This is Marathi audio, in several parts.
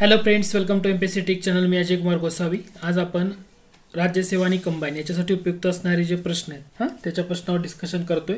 hello friends welcome to M P C channel मी अजय कुमार गोसावी आज आपण राज्यसेवा आणि कंबाईन याच्यासाठी उपयुक्त असणारे जे प्रश्न आहेत हां त्याच्या प्रश्नावर डिस्कशन करतोय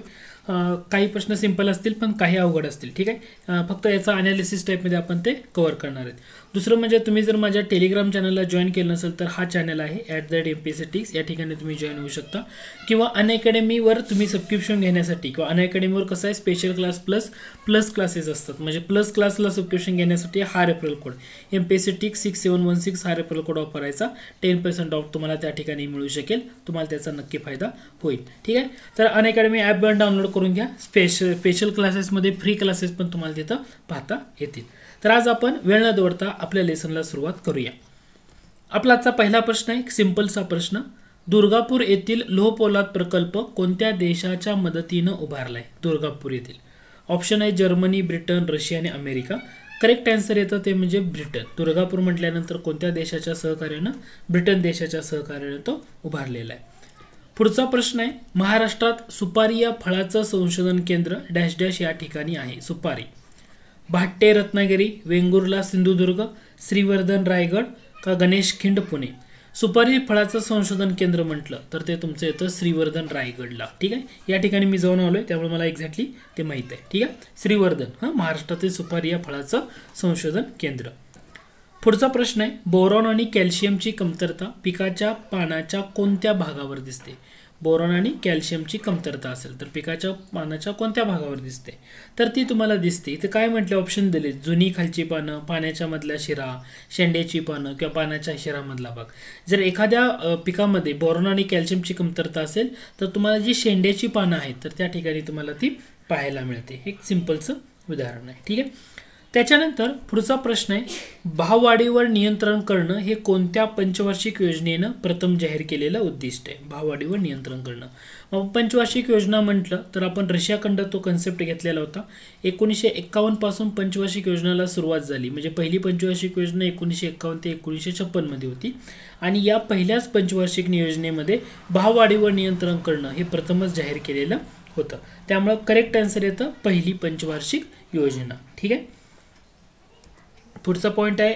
काही प्रश्न सिंपल असतील पण काही अवघड असतील ठीक आहे फक्त याचा अनालिसिस टाईपमध्ये आपण ते कवर करणार आहेत दुसरं म्हणजे तुम्ही जर माझ्या टेलिग्राम चॅनलला जॉईन केलं नसेल तर हा चॅनल आहे at the rate M P या ठिकाणी तुम्ही जॉईन होऊ शकता किंवा अनअकॅडमीवर तुम्ही सबस्क्रिप्शन घेण्यासाठी किंवा अनअकॅडमीवर कसं आहे special class plus plus classes असतात म्हणजे प्लस क्लासला सबस्क्रिप्शन घेण्यासाठी हा referral code M P six seven one six हा रेफरल कोड वापरायचा टेन पर्सेंट ऑफ तुम्हाला त्या ठिकाणी मिळू शकेल तुम्हाला त्याचा नक्की फायदा होईल ठीक आहे तर अनअकॅडमी ॲप डाउनलोड करून घ्या स्पेश स्पेशल क्लासेसमध्ये फ्री क्लासेस पण तुम्हाला तिथं पाहता येतील तर आज आपण वेळ न दोडता आपल्या लेसनला सुरुवात करूया आपला आजचा पहिला प्रश्न आहे सिंपलचा प्रश्न दुर्गापूर येथील लोह पोलाद प्रकल्प कोणत्या देशाच्या मदतीनं उभारलाय दुर्गापूर येथील ऑप्शन आहे जर्मनी ब्रिटन रशिया आणि अमेरिका करेक्ट आन्सर येतं ते म्हणजे ब्रिटन दुर्गापूर म्हटल्यानंतर कोणत्या देशाच्या सहकार्यानं ब्रिटन देशाच्या सहकार्यानं तो उभारलेला आहे पुढचा प्रश्न आहे महाराष्ट्रात सुपारी या फळाचं संशोधन केंद्र डॅश डॅश या ठिकाणी आहे सुपारी भाट्टे रत्नागिरी वेंगुर्ला सिंधुदुर्ग श्रीवर्धन रायगड का गणेश खिंड पुणे सुपारी फळाचं संशोधन केंद्र म्हटलं तर ते तुमचं येतं श्रीवर्धन रायगडला ठीक आहे या ठिकाणी मी जाऊन आलो आहे त्यामुळे मला एक्झॅक्टली ते माहीत आहे ठीक आहे श्रीवर्धन हां महाराष्ट्रातील सुपारी या फळाचं संशोधन केंद्र पुढचा प्रश्न आहे बोरॉन आणि कॅल्शियमची कमतरता पिकाच्या पानाच्या कोणत्या भागावर दिसते बोरॉन आणि कॅल्शियमची कमतरता असेल तर पिकाच्या पानाच्या कोणत्या भागावर दिसते तर ती तुम्हाला दिसते इथं काय म्हटलं ऑप्शन दिले जुनी खालची पानं पाण्याच्या मधल्या शिरा शेंड्याची पानं किंवा पाण्याच्या शिरामधला भाग जर एखाद्या पिकामध्ये बोरॉन आणि कॅल्शियमची कमतरता असेल तर तुम्हाला जी शेंड्याची पानं आहेत तर त्या ठिकाणी तुम्हाला ती पाहायला मिळते हे एक सिम्पलचं उदाहरण आहे ठीक आहे त्याच्यानंतर पुढचा प्रश्न आहे भाववाढीवर नियंत्रण करणं हे कोणत्या पंचवार्षिक योजनेनं प्रथम जाहीर केलेलं उद्दिष्ट आहे भाववाढीवर नियंत्रण करणं मग पंचवार्षिक योजना म्हटलं तर आपण रशिया तो कन्सेप्ट घेतलेला होता एकोणीसशे एक्कावन्नपासून पंचवार्षिक योजनाला सुरुवात झाली म्हणजे पहिली पंचवार्षिक योजना एकोणीसशे एक्कावन्न ते एकोणीसशे छप्पनमध्ये होती आणि या पहिल्याच पंचवार्षिक नियोजनेमध्ये भाववाढीवर नियंत्रण करणं हे प्रथमच जाहीर केलेलं होतं त्यामुळं करेक्ट आन्सर येतं पहिली पंचवार्षिक योजना ठीक आहे पुढचा पॉईंट आहे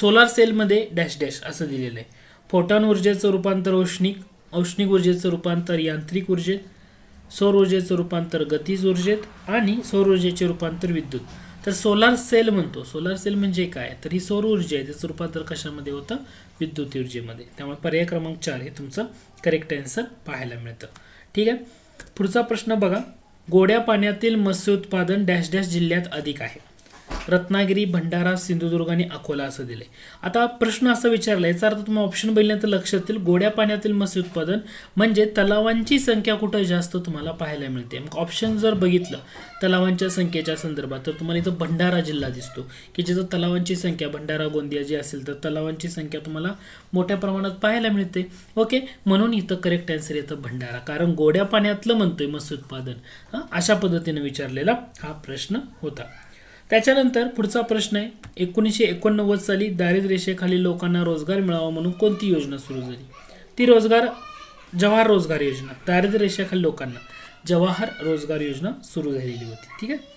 सोलार सेलमध्ये डॅश डॅश असं दिलेलं आहे फोटॉन ऊर्जेचं रूपांतर औष्णिक औष्णिक ऊर्जेचं रूपांतर यांत्रिक ऊर्जेत सौर ऊर्जेचं रूपांतर गतीज ऊर्जेत आणि सौर ऊर्जेचे रूपांतर विद्युत तर सोलार सेल म्हणतो सोलार सेल म्हणजे काय तर ही सौर ऊर्जा आहे त्याचं रूपांतर कशामध्ये होतं विद्युत ऊर्जेमध्ये त्यामुळे पर्याय क्रमांक चार हे तुमचं करेक्ट आन्सर पाहायला मिळतं ठीक आहे पुढचा प्रश्न बघा गोड्या पाण्यातील मत्स्य उत्पादन डॅश डॅश जिल्ह्यात अधिक आहे रत्नागिरी भंडारा सिंधुदुर्ग आणि अकोला असं दिले आता प्रश्न असा विचारला याचा अर्थ तुम्हाला ऑप्शन बघल्यानंतर लक्षात येईल गोड्या पाण्यातील मत्स्य उत्पादन म्हणजे तलावांची संख्या कुठं जास्त तुम्हाला पाहायला मिळते मग ऑप्शन जर बघितलं तलावांच्या संख्येच्या संदर्भात तर तुम्हाला इथं भंडारा जिल्हा दिसतो की जिथं तलावांची संख्या भंडारा गोंदिया जी असेल तर तलावांची संख्या तुम्हाला मोठ्या प्रमाणात पाहायला मिळते ओके म्हणून इथं करेक्ट आन्सर येतं भंडारा कारण गोड्या पाण्यातलं म्हणतोय मत्स्य उत्पादन अशा पद्धतीने विचारलेला हा प्रश्न होता त्याच्यानंतर पुढचा प्रश्न आहे एकोणीसशे एकोणनव्वद साली दारिद्र्यरेषेखाली लोकांना रोजगार मिळावा म्हणून कोणती योजना सुरू झाली ती रोजगार जवाहर रोजगार योजना दारिद्र्यरेषेखाली लोकांना जवाहर रोजगार योजना सुरू झालेली होती ठीक आहे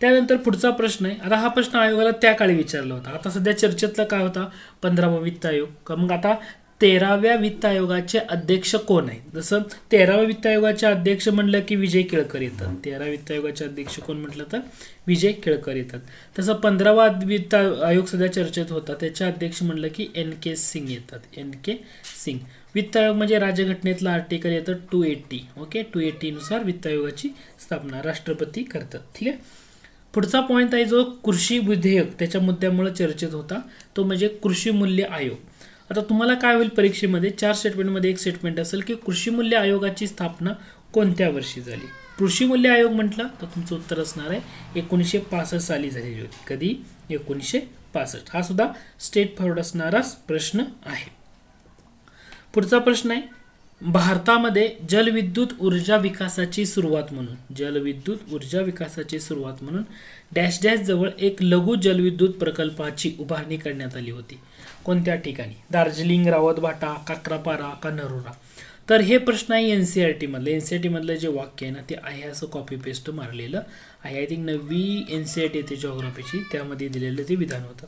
त्यानंतर पुढचा प्रश्न आहे आता हा प्रश्न आयोगाला त्या काळी विचारला होता आता सध्या चर्चेतला काय होता पंधरावा वित्त आयोग मग आता तेराव्या वित्त आयोगाचे अध्यक्ष कोण आहेत जसं तेराव्या वित्त आयोगाचे अध्यक्ष म्हटलं की विजय केळकर येतात तेराव्या वित्त आयोगाचे अध्यक्ष कोण म्हटलं तर विजय केळकर येतात तसं पंधरावा वित्त आयोग सध्या चर्चेत होता त्याचे अध्यक्ष म्हटलं की एन के सिंग येतात एन के सिंग वित्त आयोग म्हणजे राज्यघटनेतला आर्टिकल येतं टू एटी ओके टू एटीनुसार वित्त आयोगाची स्थापना राष्ट्रपती करतात ठीक आहे पुढचा पॉईंट आहे जो कृषी विधेयक त्याच्या मुद्द्यामुळे चर्चेत होता तो म्हणजे कृषी मूल्य आयोग आता तुम्हाला काय होईल परीक्षेमध्ये चार स्टेटमेंटमध्ये एक स्टेटमेंट असेल की कृषी मूल्य आयोगाची स्थापना कोणत्या वर्षी झाली कृषी मूल्य आयोग म्हटलं तर तुमचं उत्तर असणार आहे एकोणीसशे पासष्ट साली झालेली होती कधी एकोणीसशे पासष्ट हा सुद्धा स्टेट फॉरवर्ड असणारा प्रश्न आहे पुढचा प्रश्न आहे भारतामध्ये जलविद्युत ऊर्जा विकासाची सुरुवात म्हणून जलविद्युत ऊर्जा विकासाची सुरुवात म्हणून डॅश डॅश जवळ एक लघु जलविद्युत प्रकल्पाची उभारणी करण्यात आली होती त्या ठिकाणी दार्जिलिंग रावतभाटा काक्रापारा का नरोरा तर हे प्रश्न आहे एन सी आर e टीमधले एन सी आर e टीमधलं जे वाक्य आहे ना ते आहे असं कॉपी पेस्ट मारलेलं आहे आय थिंक नवी एन सी आर टी येते जॉग्राफीची त्यामध्ये दिलेलं ते विधान होतं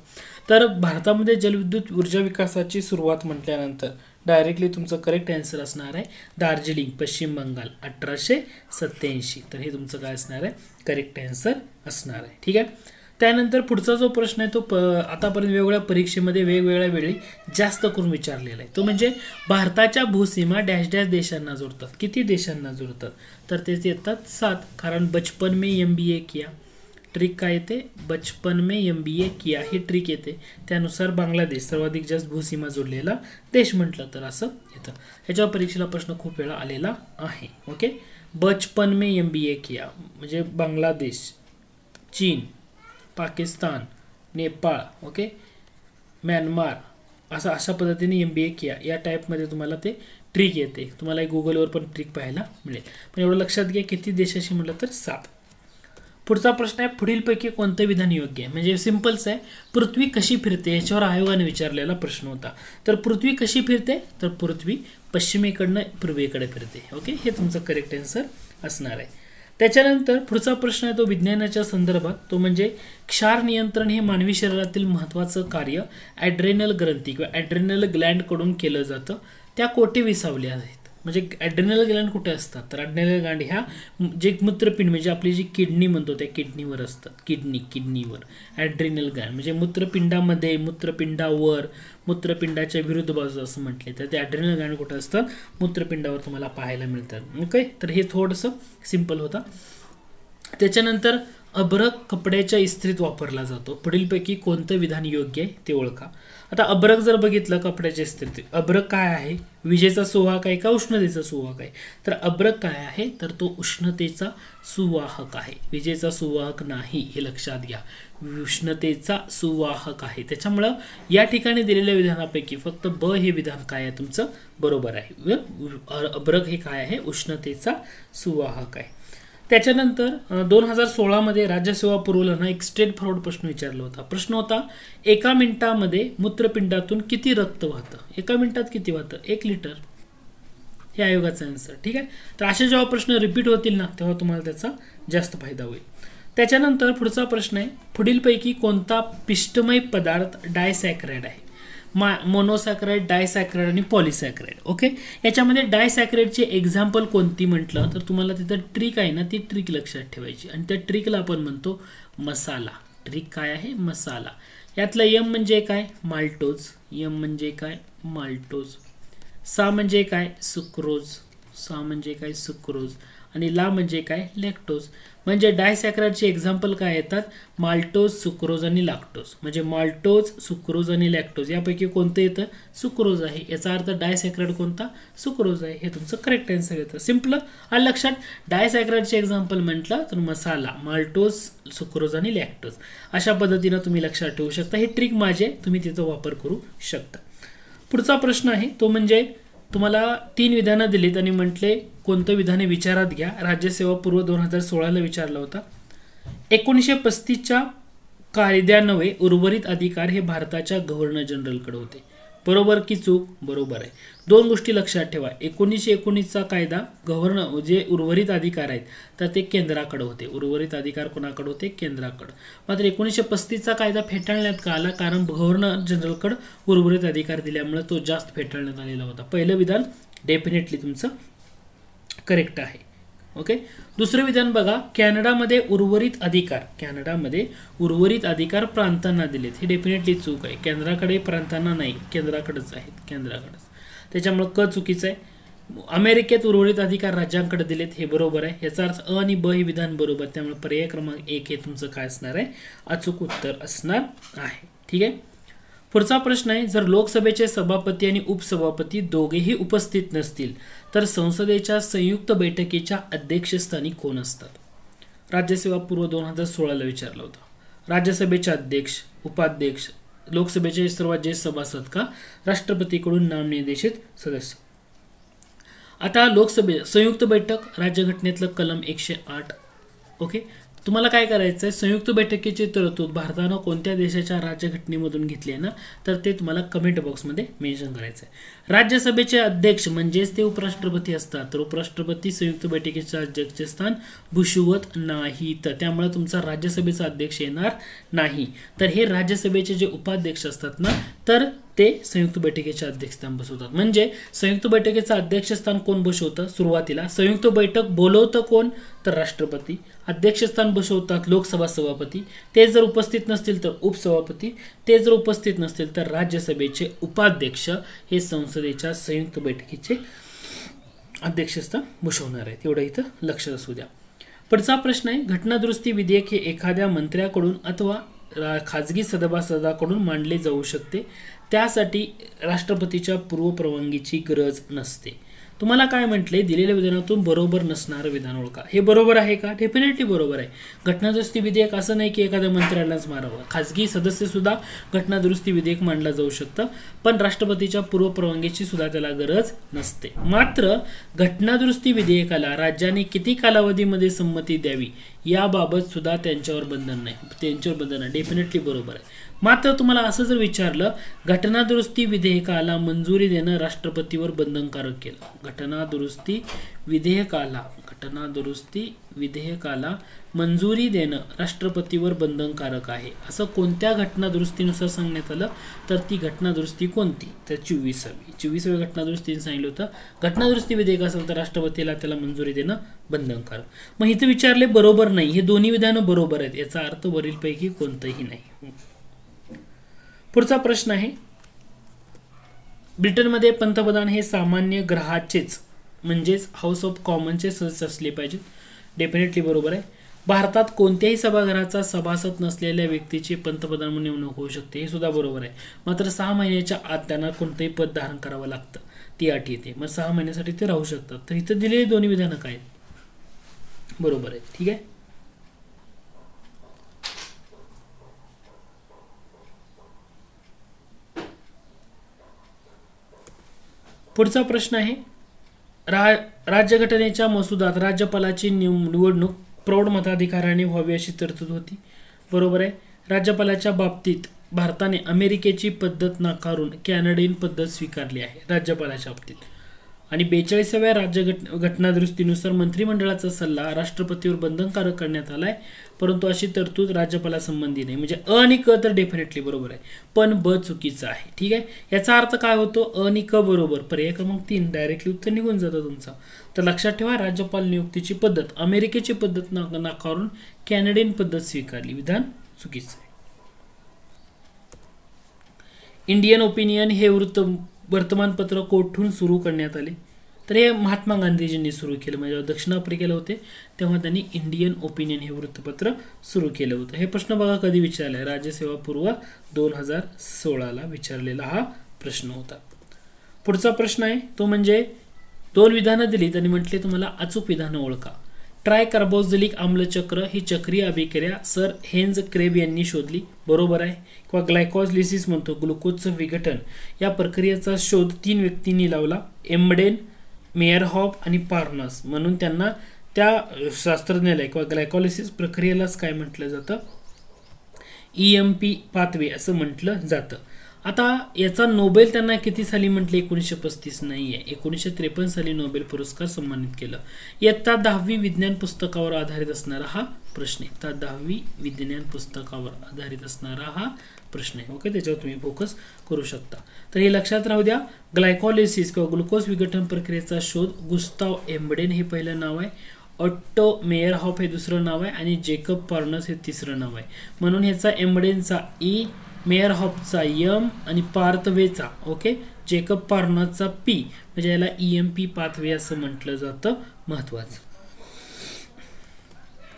तर भारतामध्ये जलविद्युत ऊर्जा विकासाची सुरुवात म्हटल्यानंतर डायरेक्टली तुमचं करेक्ट आन्सर असणार आहे दार्जिलिंग पश्चिम बंगाल अठराशे सत्त्याऐंशी तर हे तुमचं काय असणार आहे करेक्ट आन्सर असणार आहे ठीक आहे त्यानंतर पुढचा जो प्रश्न आहे तो प आतापर्यंत वेगवेगळ्या परीक्षेमध्ये वेगवेगळ्या वेळी जास्त करून विचारलेला आहे तो म्हणजे भारताच्या भूसीमा डॅश डॅश देशांना जोडतात किती देशांना जोडतात तर ते येतात सात कारण बचपन मे एम बी ए किया ट्रिक काय येते बचपन मे एम बी ए किया ही ट्रिक येते त्यानुसार बांगलादेश सर्वाधिक जास्त भूसीमा जोडलेला देश म्हटलं तर असं येतं ह्याच्यावर परीक्षेला प्रश्न खूप वेळा आलेला आहे ओके बचपन मे एम बी ए किया म्हणजे बांगलादेश चीन पाकिस्तान नेपाळ ओके म्यानमार असं अशा पद्धतीने एम बी ए किया या टाईपमध्ये तुम्हाला ते ट्रिक येते तुम्हाला गुगलवर पण ट्रिक पाहायला मिळेल पण एवढं लक्षात घ्या किती देशाशी म्हटलं तर सात पुढचा प्रश्न आहे पुढीलपैकी कोणतं विधान योग्य आहे म्हणजे सिम्पलच आहे पृथ्वी कशी फिरते याच्यावर आयोगाने विचारलेला प्रश्न होता तर पृथ्वी कशी फिरते तर पृथ्वी पश्चिमेकडनं पूर्वेकडे फिरते ओके हे तुमचं करेक्ट आन्सर असणार आहे त्याच्यानंतर पुढचा प्रश्न आहे तो विज्ञानाच्या संदर्भात तो म्हणजे क्षार नियंत्रण हे मानवी शरीरातील महत्त्वाचं कार्य ॲड्रेनल ग्रंथी किंवा ॲड्रेनल ग्लँडकडून केलं जातं त्या कोठे विसावल्या आहेत म्हणजे ॲड्रेनल ग्लँड कुठे असतात तर ॲड्रेनल ग्लँड ह्या जे मूत्रपिंड म्हणजे आपली जी किडनी म्हणतो त्या किडनीवर असतात किडनी किडनीवर ॲड्रेनल ग्लँड म्हणजे मूत्रपिंडामध्ये मूत्रपिंडावर मूत्रपिंडाच्या विरुद्ध बाजू असं म्हटले तर ते ॲड्रेनल ग्लँड कुठे असतात मूत्रपिंडावर तुम्हाला पाहायला मिळतात ओके तर हे थोडंसं सिम्पल होतं त्याच्यानंतर अब्रक कपड्याच्या इस्त्रीत वापरला जातो पुढीलपैकी कोणतं विधान योग्य आहे ते ओळखा आता अब्रक जर बघितलं कपड्याच्या इस्त्रीत अब्रक काय आहे विजेचा सुवाहक आहे का उष्णतेचा सुवाहक आहे तर अब्रक काय आहे तर तो उष्णतेचा सुवाहक आहे विजेचा सुवाहक नाही हे लक्षात घ्या उष्णतेचा सुवाहक आहे त्याच्यामुळं या ठिकाणी दिलेल्या विधानापैकी फक्त ब हे विधान काय आहे तुमचं बरोबर आहे अब्रक हे काय आहे उष्णतेचा सुवाहक आहे त्याच्यानंतर दोन हजार सोळामध्ये राज्यसेवा पुरवल्यानं एक स्टेट फॉरवर्ड प्रश्न विचारला होता प्रश्न होता एका मिनिटामध्ये मूत्रपिंडातून किती रक्त वाहतं एका मिनिटात किती वाहतं एक लिटर हे आयोगाचं आन्सर ठीक आहे तर असे जेव्हा प्रश्न रिपीट होतील ना तेव्हा तुम्हाला त्याचा जास्त फायदा होईल त्याच्यानंतर पुढचा प्रश्न आहे पुढीलपैकी कोणता पिष्टमय पदार्थ डायसॅक्राइड आहे मा मोनोसॅक्राईड डायसॅक्राईड आणि पॉलिसॅक्राईड ओके याच्यामध्ये डायसॅक्राईडचे एक्झाम्पल कोणती म्हटलं तर तुम्हाला तिथं ट्रिक आहे ना ती ट्रिक लक्षात ठेवायची आणि त्या ट्रिकला आपण म्हणतो मसाला ट्रिक काय आहे मसाला यातलं यम म्हणजे काय माल्टोज यम म्हणजे काय माल्टोज सा म्हणजे काय सुक्रोज सा म्हणजे काय सुक्रोज आणि ला म्हणजे काय लॅक्टोज म्हणजे डायसॅक्राडचे एक्झाम्पल काय येतात माल्टोज सुक्रोज आणि लॅक्टोज म्हणजे माल्टोज सुक्रोज आणि लॅक्टोज यापैकी कोणतं येतं सुक्रोज आहे याचा अर्थ डायसॅक्राइड कोणता सुक्रोज आहे हे तुमचं करेक्ट आन्सर येतं सिंपल आणि लक्षात डायसॅक्राइडचे एक्झाम्पल म्हटलं तर मसाला माल्टोज सुक्रोज आणि लॅक्टोज अशा पद्धतीनं तुम्ही लक्षात ठेवू शकता हे ट्रिक माझे तुम्ही तिचा वापर करू शकता पुढचा प्रश्न आहे तो म्हणजे तुम्हाला तीन विधानं दिलीत आणि म्हटले कोणतं विधाने विचारात घ्या राज्यसेवा पूर्व दोन हजार सोळाला विचारला होता एकोणीसशे पस्तीसच्या कायद्यान्वये उर्वरित अधिकार हे भारताच्या गव्हर्नर जनरलकडे होते बरोबर की चूक बरोबर आहे दोन गोष्टी लक्षात ठेवा एकोणीसशे एकोणीसचा कायदा गव्हर्नर जे उर्वरित अधिकार आहेत तर ते केंद्राकडे होते उर्वरित अधिकार कोणाकडे होते केंद्राकडं मात्र एकोणीसशे पस्तीसचा कायदा फेटाळण्यात का आला कारण गव्हर्नर जनरलकडं उर्वरित अधिकार दिल्यामुळे तो जास्त फेटाळण्यात आलेला होता पहिलं विधान डेफिनेटली तुमचं करेक्ट आहे ओके दुसरं विधान बघा कॅनडामध्ये उर्वरित अधिकार कॅनडामध्ये उर्वरित अधिकार प्रांतांना दिलेत हे डेफिनेटली चूक आहे केंद्राकडे प्रांतांना नाही केंद्राकडेच आहेत केंद्राकडेच त्याच्यामुळं क चुकीचं आहे अमेरिकेत उर्वरित अधिकार राज्यांकडे दिलेत हे बरोबर आहे याचा अर्थ अ आणि ब हे विधान बरोबर त्यामुळे पर्याय क्रमांक एक हे तुमचं काय असणार आहे अचूक उत्तर असणार आहे ठीक आहे पुढचा प्रश्न आहे जर लोकसभेचे सभापती आणि उपसभापती दोघेही उपस्थित नसतील तर संसदेच्या संयुक्त बैठकीच्या अध्यक्षस्थानी कोण असतात राज्यसेवा पूर्व दोन हजार सोळाला विचारला होता राज्यसभेचे अध्यक्ष उपाध्यक्ष लोकसभेचे सर्वात ज्येष्ठ सभासद का राष्ट्रपतीकडून नामनिर्देशित सदस्य आता लोकसभे संयुक्त बैठक राज्यघटनेतलं कलम एकशे आठ ओके तुम्हाला काय करायचं आहे संयुक्त बैठकीची तरतूद भारतानं कोणत्या देशाच्या राज्यघटनेमधून घेतली आहे ना तर ते तुम्हाला कमेंट बॉक्समध्ये मेन्शन करायचं आहे राज्यसभेचे अध्यक्ष म्हणजेच ते उपराष्ट्रपती असतात तर उपराष्ट्रपती संयुक्त बैठकीचे अध्यक्षस्थान भूषवत नाही तर त्यामुळे तुमचा राज्यसभेचा अध्यक्ष येणार नाही तर हे राज्यसभेचे जे उपाध्यक्ष असतात ना तर ते संयुक्त बैठकीचे अध्यक्षस्थान बसवतात म्हणजे संयुक्त बैठकीचं अध्यक्षस्थान कोण बसवतं सुरुवातीला संयुक्त बैठक बोलवतं कोण तर राष्ट्रपती अध्यक्षस्थान बसवतात लोकसभा सभापती ते जर उपस्थित नसतील तर उपसभापती ते जर उपस्थित नसतील तर राज्यसभेचे उपाध्यक्ष हे संस्था संसदेच्या संयुक्त बैठकीचे अध्यक्षस्थान भूषवणार आहेत एवढं इथं लक्षात असू द्या पुढचा प्रश्न आहे घटनादुरुस्ती विधेयक हे एखाद्या मंत्र्याकडून अथवा खाजगी सभासदाकडून मांडले जाऊ शकते त्यासाठी राष्ट्रपतीच्या पूर्वपरवानगीची गरज नसते तुम्हाला काय म्हटले दिलेल्या विधानातून बरोबर नसणारं विधान ओळखा हे बरोबर आहे का डेफिनेटली बरोबर आहे घटनादुरुस्ती विधेयक असं नाही की एखाद्या मंत्र्यालाच मारावं खाजगी सुद्धा घटनादुरुस्ती विधेयक मांडलं जाऊ शकतं पण राष्ट्रपतीच्या पूर्व परवानगीची सुद्धा त्याला गरज नसते मात्र घटनादुरुस्ती विधेयकाला राज्याने किती कालावधीमध्ये संमती द्यावी याबाबत सुद्धा त्यांच्यावर बंधन नाही त्यांच्यावर बंधन आहे डेफिनेटली बरोबर आहे मात्र तुम्हाला असं जर विचारलं घटनादुरुस्ती विधेयकाला मंजुरी देणं राष्ट्रपतीवर बंधनकारक केलं घटनादुरुस्ती विधेयकाला घटनादुरुस्ती विधेयकाला मंजुरी देणं राष्ट्रपतीवर बंधनकारक आहे असं कोणत्या घटनादुरुस्तीनुसार सांगण्यात आलं तर ती घटनादुरुस्ती कोणती तर चोवीसावी चोवीसावी घटनादुरुस्तीने सांगितलं होतं घटनादुरुस्ती विधेयक असेल तर राष्ट्रपतीला त्याला मंजुरी देणं बंधनकारक मग इथं विचारले बरोबर नाही हे दोन्ही विधानं बरोबर आहेत याचा अर्थ वरीलपैकी कोणतंही नाही पुढचा प्रश्न आहे ब्रिटनमध्ये पंतप्रधान हे सामान्य ग्रहाचेच म्हणजेच हाऊस ऑफ कॉमनचे सदस्य असले पाहिजेत डेफिनेटली बरोबर आहे भारतात कोणत्याही सभागृहाचा सभासद नसलेल्या व्यक्तीची पंतप्रधान म्हणून नेमणूक होऊ शकते हे सुद्धा बरोबर आहे मात्र सहा महिन्याच्या आत त्यांना कोणतंही पद धारण करावं लागतं ती अटी येते मग सहा महिन्यासाठी ते राहू शकतात तर इथं दिलेली दोन्ही विधानं काय बरोबर आहे ठीक आहे पुढचा प्रश्न आहे रा राज्यघटनेच्या मसुदात राज्यपालाची निव निवडणूक प्रौढ मताधिकाराने व्हावी अशी तरतूद होती बरोबर आहे राज्यपालाच्या बाबतीत भारताने अमेरिकेची पद्धत नाकारून कॅनडियन पद्धत स्वीकारली आहे राज्यपालाच्या बाबतीत आणि बेचाळीसाव्या राज्य घट घटनादुरुस्तीनुसार मंत्रिमंडळाचा सल्ला राष्ट्रपतीवर बंधनकारक करण्यात आला आहे परंतु अशी तरतूद राज्यपालासंबंधी नाही म्हणजे अ आणि क तर डेफिनेटली बरोबर आहे पण ब चुकीचं आहे ठीक आहे याचा अर्थ काय होतो अ आणि क बरोबर पर्याय क्रमांक तीन डायरेक्टली उत्तर निघून जातं तुमचा तर लक्षात ठेवा राज्यपाल नियुक्तीची पद्धत अमेरिकेची पद्धत नाकारून कॅनडियन पद्धत स्वीकारली विधान चुकीचं आहे इंडियन ओपिनियन हे वृत्त वर्तमानपत्र कोठून सुरू करण्यात आले तर हे महात्मा गांधीजींनी सुरू केलं म्हणजे दक्षिण आफ्रिकेला होते तेव्हा त्यांनी इंडियन ओपिनियन हे वृत्तपत्र सुरू केलं होतं हे प्रश्न बघा कधी विचारले आहे राज्यसेवा पूर्व दोन हजार सोळाला विचारलेला हा प्रश्न होता पुढचा प्रश्न आहे तो म्हणजे दोन विधानं दिली त्यांनी म्हटले तुम्हाला अचूक विधानं ओळखा ट्राय आम्लचक्र ही चक्रीय अभिक्रिया सर हेन्झ क्रेब यांनी शोधली बरोबर आहे किंवा ग्लायकॉजलिसिस म्हणतो ग्लुकोजचं विघटन या प्रक्रियेचा शोध तीन व्यक्तींनी लावला एमडेन मेयरहॉप आणि पार्नस म्हणून त्यांना त्या शास्त्रज्ञाला किंवा ग्लायकॉलिसिस प्रक्रियेलाच काय म्हटलं जातं ई एम पी पाथवे असं म्हटलं जातं आता याचा नोबेल त्यांना किती साली म्हटले एकोणीसशे पस्तीस नाही आहे एकोणीसशे त्रेपन्न साली नोबेल पुरस्कार सन्मानित केलं इयत्ता दहावी विज्ञान पुस्तकावर आधारित असणारा हा प्रश्न इयत्ता दहावी विज्ञान पुस्तकावर आधारित असणारा हा प्रश्न आहे ओके त्याच्यावर तुम्ही फोकस करू शकता तर हे लक्षात राहू द्या ग्लायकॉलिसिस किंवा ग्लुकोज विघटन प्रक्रियेचा शोध गुस्ताव एम्बडेन हे पहिलं नाव आहे ऑट्टो मेयर हॉफ हे दुसरं नाव आहे आणि जेकब पॉर्नस हे तिसरं नाव आहे म्हणून ह्याचा एम्बडेनचा ई e मेयर हॉपचा यम आणि पार्थवेचा ओके जेकब पार्नरचा पी म्हणजे याला ई एम पी पाथवे असं म्हटलं जातं महत्वाचं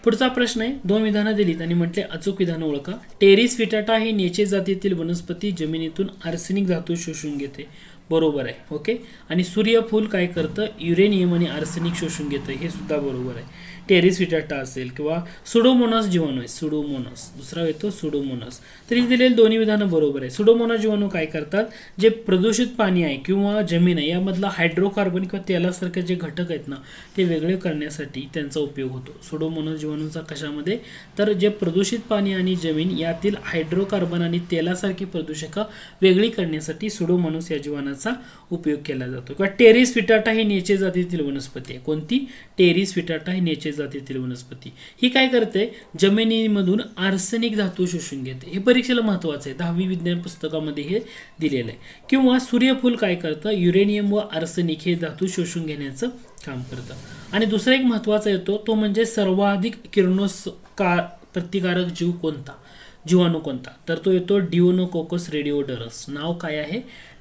पुढचा प्रश्न आहे दोन विधानं दिलीत आणि म्हटले अचूक विधानं ओळखा टेरिस विटाटा ही नेचे जातीतील वनस्पती जमिनीतून आर्सेनिक धातू शोषून घेते बरोबर आहे ओके आणि सूर्यफूल काय करतं युरेनियम आणि आर्सेनिक शोषून घेतं हे सुद्धा बरोबर आहे टेरिस विटाटा असेल किंवा सुडोमोनस जीवाणू आहे सुडोमोनस दुसरा येतो सुडोमोनस तर ही दिलेली दोन्ही विधानं बरोबर आहे सुडोमोनस जीवाणू काय करतात जे प्रदूषित पाणी आहे किंवा जमीन आहे यामधला हायड्रोकार्बन किंवा तेलासारखे जे घटक आहेत ना ते वेगळे करण्यासाठी त्यांचा उपयोग होतो सुडोमोनस जीवाणूचा कशामध्ये तर जे प्रदूषित पाणी आणि जमीन यातील हायड्रोकार्बन आणि तेलासारखी प्रदूषकं वेगळी करण्यासाठी सुडोमोनस या जीवाणाचा उपयोग केला जातो किंवा टेरिस विटाटा ही नेचे जातीतील वनस्पती आहे कोणती टेरिस विटाटा ही नेचे जाते वनस्पती ही काय करते जमिनीमधून आर्सेनिक धातू शोषून घेते हे परीक्षेला महत्वाचं आहे दहावी विज्ञान पुस्तकामध्ये हे दिलेलं आहे किंवा सूर्यफूल काय करतं युरेनियम व आर्सेनिक हे धातू शोषून घेण्याचं काम करतं आणि दुसरा एक महत्वाचा येतो तो म्हणजे सर्वाधिक किरणोत्सका प्रतिकारक जीव कोणता जीवाणू कोणता तर तो येतो डिओनोकोकस रेडिओडरस नाव काय आहे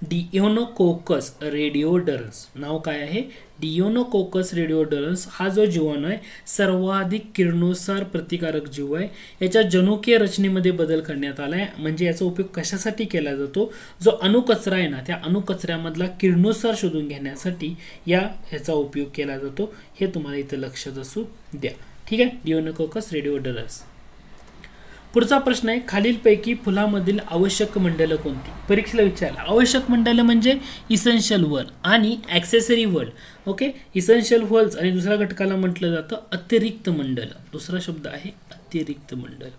डिओनोकोकस रेडिओडरस नाव काय आहे डिओनोकोकस रेडिओडरस हा जो जीवाणू आहे सर्वाधिक किरणोत्सार प्रतिकारक जीव आहे याच्या जनुकीय रचनेमध्ये बदल करण्यात आला आहे म्हणजे याचा उपयोग कशासाठी केला जातो जो अणुकचरा आहे ना त्या अणुकचऱ्यामधला किरणोत्सार शोधून घेण्यासाठी या ह्याचा उपयोग केला जातो हे तुम्हाला इथं लक्षात असू द्या ठीक आहे डिओनोकोकस रेडिओडरस पुढचा प्रश्न आहे खालीलपैकी फुलामधील आवश्यक मंडलं कोणती परीक्षेला विचारलं आवश्यक मंडलं म्हणजे इसेन्शियल वर्ल्ड आणि accessory whorl okay essential whorl आणि दुसऱ्या घटकाला म्हटलं जातं अतिरिक्त मंडल दुसरा शब्द आहे अतिरिक्त मंडल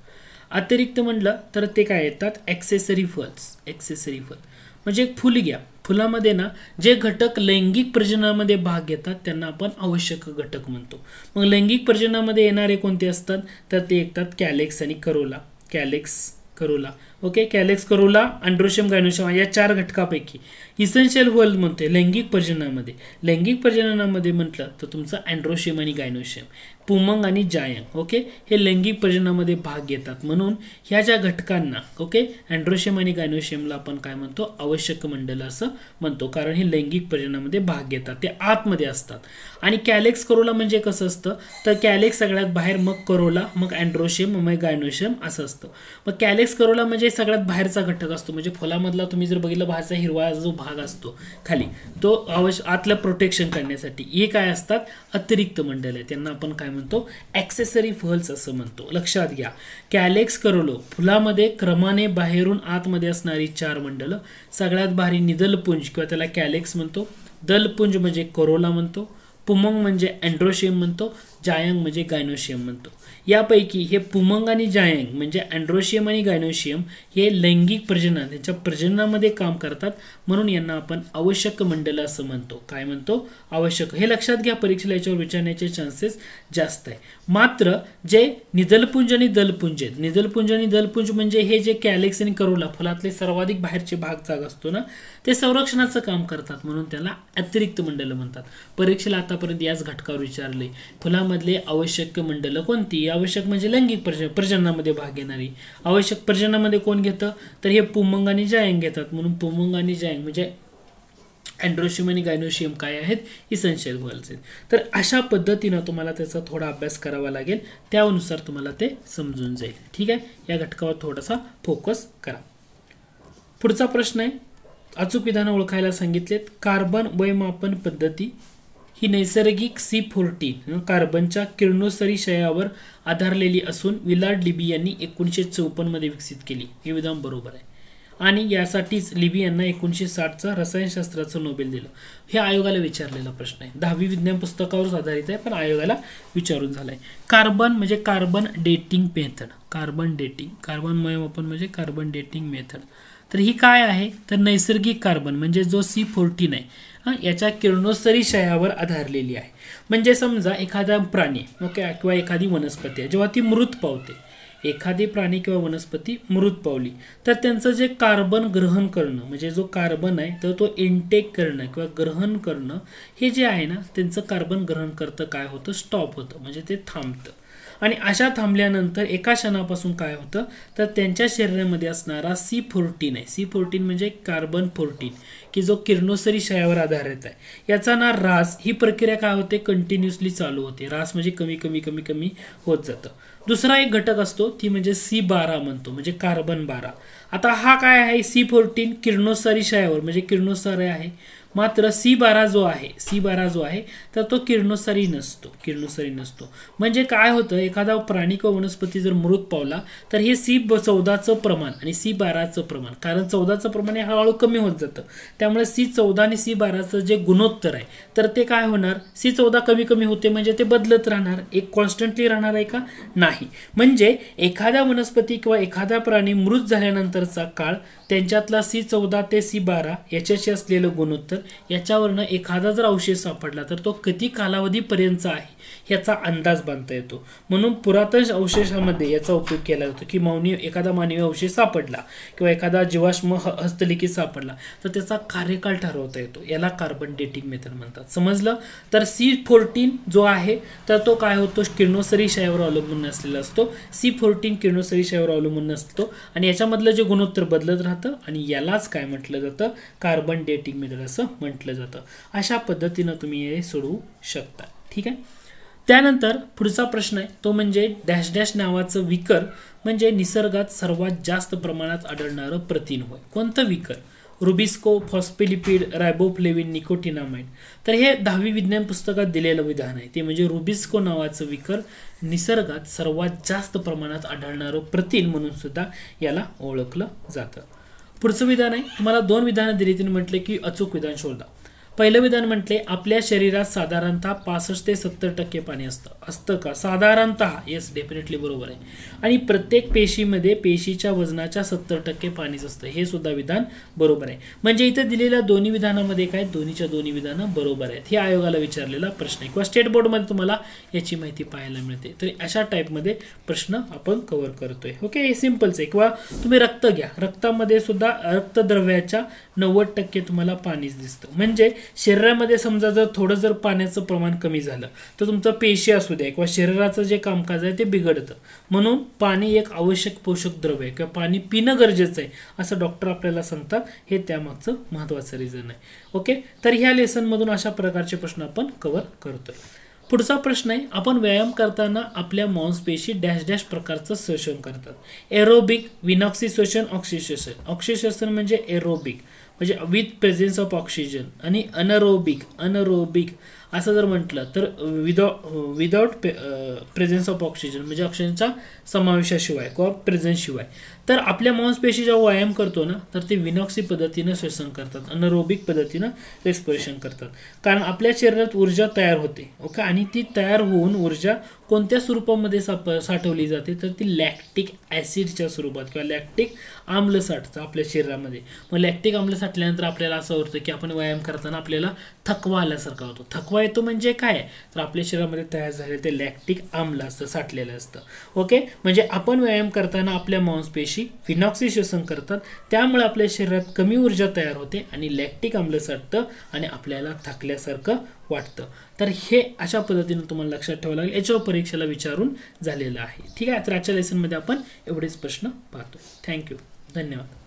अतिरिक्त म्हटलं तर ते काय येतात ॲक्सेसरी फल्स ॲक्सेसरी फल म्हणजे एक फुल घ्या फुलामध्ये ना जे घटक लैंगिक प्रजननामध्ये भाग घेतात त्यांना आपण आवश्यक घटक म्हणतो मग लैंगिक प्रजननामध्ये येणारे कोणते असतात तर ते एकतात कॅलेक्स आणि corolla calyx corolla okay calyx corolla androecium gynoecium या चार घटकापैकी इसेन्शियल वर्ल्ड म्हणते लैंगिक प्रजननामध्ये लैंगिक प्रजननामध्ये म्हटलं तर तुमचं अँड्रोशियम आणि गायनोशियम पुमंग आणि जायंग ओके हे लैंगिक प्रजननामध्ये भाग घेतात म्हणून ह्या ज्या घटकांना ओके अँड्रोशियम आणि गायनोशियमला आपण काय म्हणतो आवश्यक मंडल असं म्हणतो कारण हे लैंगिक प्रजननामध्ये भाग घेतात ते आतमध्ये असतात आणि कॅलेक्स करोला म्हणजे कसं असतं तर कॅलेक्स सगळ्यात बाहेर मग करोला मग अँड्रोशियम मग गायनोशियम असं असतं मग कॅलेक्स करोला म्हणजे सगळ्यात बाहेरचा घटक असतो म्हणजे फुलामधला तुम्ही जर बघितलं बाहेरचा हिरवा जो भाग असतो खाली तो आवश्य आतलं प्रोटेक्शन करण्यासाठी हे काय असतात अतिरिक्त मंडल आहे त्यांना आपण काय म्हणतो ॲक्सेसरी फल्स असं म्हणतो लक्षात घ्या कॅलेक्स करोलो फुलामध्ये क्रमाने बाहेरून आतमध्ये असणारी चार मंडलं सगळ्यात भारी निदलपुंज किंवा त्याला कॅलेक्स म्हणतो दलपुंज म्हणजे करोला म्हणतो पुमंग म्हणजे अँड्रोशियम म्हणतो जायंग म्हणजे गायनोशियम म्हणतो यापैकी हे पुमंग आणि जायंग म्हणजे अँड्रोशियम आणि गायनोशियम हे लैंगिक प्रजनन यांच्या प्रजननामध्ये काम करतात म्हणून यांना आपण आवश्यक मंडल असं म्हणतो काय म्हणतो आवश्यक हे लक्षात घ्या परीक्षेला याच्यावर विचारण्याचे चान्सेस जास्त आहे मात्र जे निदलपुंज आणि दलपुंज आहेत निदलपुंज आणि दलपुंज म्हणजे हे जे कॅलेक्स आणि करोला फुलातले सर्वाधिक बाहेरचे भाग जाग असतो ना ते संरक्षणाचं काम करतात म्हणून त्याला अतिरिक्त मंडल म्हणतात परीक्षेला आता आतापर्यंत याच घटकावर विचारले फुलामधले आवश्यक मंडलं कोणती आवश्यक म्हणजे लैंगिक प्रज प्रजननामध्ये भाग घेणारी आवश्यक प्रजननामध्ये कोण घेतं तर हे पुमंग आणि जायंग घेतात म्हणून पुमंग आणि जायंग म्हणजे अँड्रोशियम आणि गायनोशियम काय आहेत ही संशयित तर अशा पद्धतीनं तुम्हाला त्याचा थोडा अभ्यास करावा लागेल त्यानुसार तुम्हाला ते समजून जाईल ठीक आहे या घटकावर थोडासा फोकस करा पुढचा प्रश्न आहे अचूक विधानं ओळखायला सांगितलेत कार्बन वयमापन पद्धती ही नैसर्गिक सी फोर्टीन कार्बनच्या शयावर आधारलेली असून विलाड लिबी यांनी एकोणीसशे चौपन्नमध्ये विकसित केली हे विधान बरोबर आहे आणि यासाठीच लिबी यांना एकोणीसशे साठचा रसायनशास्त्राचं नोबेल दिलं हे आयोगाला विचारलेला प्रश्न आहे दहावी विज्ञान पुस्तकावर आधारित आहे पण आयोगाला विचारून झालाय कार्बन म्हणजे carbon dating method carbon dating carbon मयमापन म्हणजे कार्बन डेटिंग मेथड तर ही काय आहे तर नैसर्गिक कार्बन म्हणजे जो सी फोर्टीन आहे हां याच्या शयावर आधारलेली आहे म्हणजे समजा एखादा प्राणी ओके किंवा एखादी वनस्पती आहे जेव्हा ती मृत पावते एखादी प्राणी किंवा वनस्पती मृत पावली तर त्यांचं जे कार्बन ग्रहण करणं म्हणजे जो कार्बन आहे तर तो इनटेक करणं किंवा ग्रहण करणं हे जे आहे ना त्यांचं कार्बन ग्रहण करतं काय होतं स्टॉप होतं म्हणजे ते थांबतं आणि अशा थांबल्यानंतर एका क्षणापासून काय होतं तर त्यांच्या शरीरामध्ये असणारा सी फोर्टीन आहे सी फोर्टीन म्हणजे कार्बन फोर्टीन की जो किरणोसरी क्षयावर आधारित आहे याचा ना रास ही प्रक्रिया काय होते कंटिन्युअसली चालू होते रास म्हणजे कमी कमी कमी कमी होत जातं दुसरा एक घटक असतो ती म्हणजे सी बारा म्हणतो म्हणजे कार्बन बारा आता हा काय आहे सी फोर्टीन किरणोत्सारी क्षयावर म्हणजे किरणोत्सार आहे मात्र सी बारा जो आहे सी बारा जो आहे तर तो किरणोत्सारी नसतो किरणोत्सारी नसतो म्हणजे काय होतं एखादा प्राणी किंवा वनस्पती जर मृत पावला तर हे सी चौदाचं प्रमाण आणि सी बाराचं प्रमाण कारण चौदाचं प्रमाण हे हळूहळू कमी होत जातं त्यामुळे सी चौदा आणि सी बाराचं जे गुणोत्तर आहे तर ते काय होणार सी चौदा कमी कमी होते म्हणजे ते बदलत राहणार एक कॉन्स्टंटली राहणार आहे का नाही म्हणजे एखाद्या वनस्पती किंवा एखादा प्राणी मृत झाल्यानंतरचा काळ त्यांच्यातला सी चौदा ते सी बारा याच्याशी असलेलं गुणोत्तर याच्यावरनं एखादा जर अवशेष सापडला तर तो किती कालावधीपर्यंतचा आहे याचा अंदाज बांधता येतो म्हणून पुरातन अवशेषामध्ये याचा उपयोग केला जातो की मानवी एखादा मानवी अवशेष सापडला किंवा एखादा जीवाश्म हस्तलिखित सापडला तर त्याचा कार्यकाळ ठरवता येतो याला कार्बन डेटिंग मेथड म्हणतात समजलं तर सी फोर्टीन जो आहे तर तो काय होतो किरणोसरी शयावर अवलंबून नसलेला असतो सी फोर्टीन किरणोसरी शयावर अवलंबून असतो आणि याच्यामधलं जे गुणोत्तर बदलत राहतं आणि यालाच काय म्हटलं जातं कार्बन डेटिंग मेथड असं म्हटलं जातं अशा पद्धतीनं तुम्ही हे सोडवू शकता ठीक आहे त्यानंतर पुढचा प्रश्न आहे तो म्हणजे डॅश डॅश नावाचं विकर म्हणजे निसर्गात सर्वात जास्त प्रमाणात आढळणारं प्रथिन होय कोणतं विकर रुबिस्को फॉस्पिलिपिड रायबोफ्लेविन निकोटिनामाइड तर हे दहावी विज्ञान पुस्तकात दिलेलं विधान आहे ते म्हणजे रुबिस्को नावाचं विकर निसर्गात सर्वात जास्त प्रमाणात आढळणारं प्रथिन म्हणून सुद्धा याला ओळखलं जातं पुढचं विधान आहे तुम्हाला दोन विधानं दिली तिने म्हटले की अचूक विधान शोधा पहिलं विधान म्हटले आपल्या शरीरात साधारणतः पासष्ट ते सत्तर टक्के पाणी असतं असतं का साधारणतः येस डेफिनेटली बरोबर आहे आणि प्रत्येक पेशीमध्ये पेशीच्या वजनाच्या सत्तर टक्के पाणीच असतं हे सुद्धा विधान बरोबर आहे म्हणजे इथे दिलेल्या दोन्ही विधानामध्ये काय दोन्हीच्या दोन्ही विधानं बरोबर आहेत हे आयोगाला विचारलेला प्रश्न आहे किंवा स्टेट बोर्डमध्ये तुम्हाला याची माहिती पाहायला मिळते तर अशा टाईपमध्ये प्रश्न आपण कव्हर करतोय ओके हे सिम्पलच आहे किंवा तुम्ही रक्त घ्या रक्तामध्ये सुद्धा रक्तद्रव्याच्या नव्वद टक्के तुम्हाला पाणीच दिसतं म्हणजे शरीरामध्ये समजा जर थोडं जर पाण्याचं प्रमाण कमी झालं तर तुमचं पेशी असू द्या किंवा शरीराचं जे कामकाज आहे ते बिघडतं म्हणून पाणी एक आवश्यक पोषक द्रव्य आहे किंवा पाणी पिणं गरजेचं आहे असं डॉक्टर आपल्याला सांगतात हे त्यामागचं महत्त्वाचं रिझन आहे ओके तर ह्या लेसनमधून अशा प्रकारचे प्रश्न आपण कव्हर करतोय पुढचा प्रश्न आहे आपण व्यायाम करताना आपल्या मांसपेशी डॅश डॅश प्रकारचं श्वसन करतात एरोबिक विनॉक्सी श्वसन ऑक्सिश्वसन श्वसन म्हणजे एरोबिक म्हणजे विथ प्रेझेन्स ऑफ ऑक्सिजन आणि अनरोबिक अनरोबिक असं जर म्हटलं तर विदाउ विदाउट प्रेझेन्स ऑफ ऑक्सिजन म्हणजे ऑक्सिजनचा समावेशाशिवाय किंवा शिवाय तर आपल्या मांसपेशी जेव्हा व्यायाम करतो ना तर ते विनॉक्सी पद्धतीनं श्वसन करतात अनरोबिक पद्धतीनं एक्सप्रेशन करतात कारण आपल्या शरीरात ऊर्जा तयार होते ओके आणि ती तयार होऊन ऊर्जा कोणत्या स्वरूपामध्ये साप साठवली जाते तर ती लॅक्टिक ॲसिडच्या स्वरूपात किंवा लॅक्टिक आम्ल साठतं आपल्या शरीरामध्ये मग लॅक्टिक आम्ल साठल्यानंतर आपल्याला असं होतं की आपण व्यायाम करताना आपल्याला थकवा आल्यासारखा होतो थकवा येतो म्हणजे काय तर आपल्या शरीरामध्ये तयार झालेलं ते लॅक्टिक आम्ल असतं साठलेलं असतं ओके म्हणजे आपण व्यायाम करताना आपल्या मांसपेशी पेशी फिनॉक्सी श्वसन करतात त्यामुळे आपल्या शरीरात कमी ऊर्जा तयार होते आणि लॅक्टिक आम्ल साठतं आणि आपल्याला थकल्यासारखं वाटतं तर हे अशा पद्धतीनं तुम्हाला लक्षात ठेवावं लागेल याच्यावर परीक्षेला विचारून झालेलं आहे ठीक आहे तर आजच्या लेसनमध्ये आपण एवढेच प्रश्न पाहतो थँक्यू धन्यवाद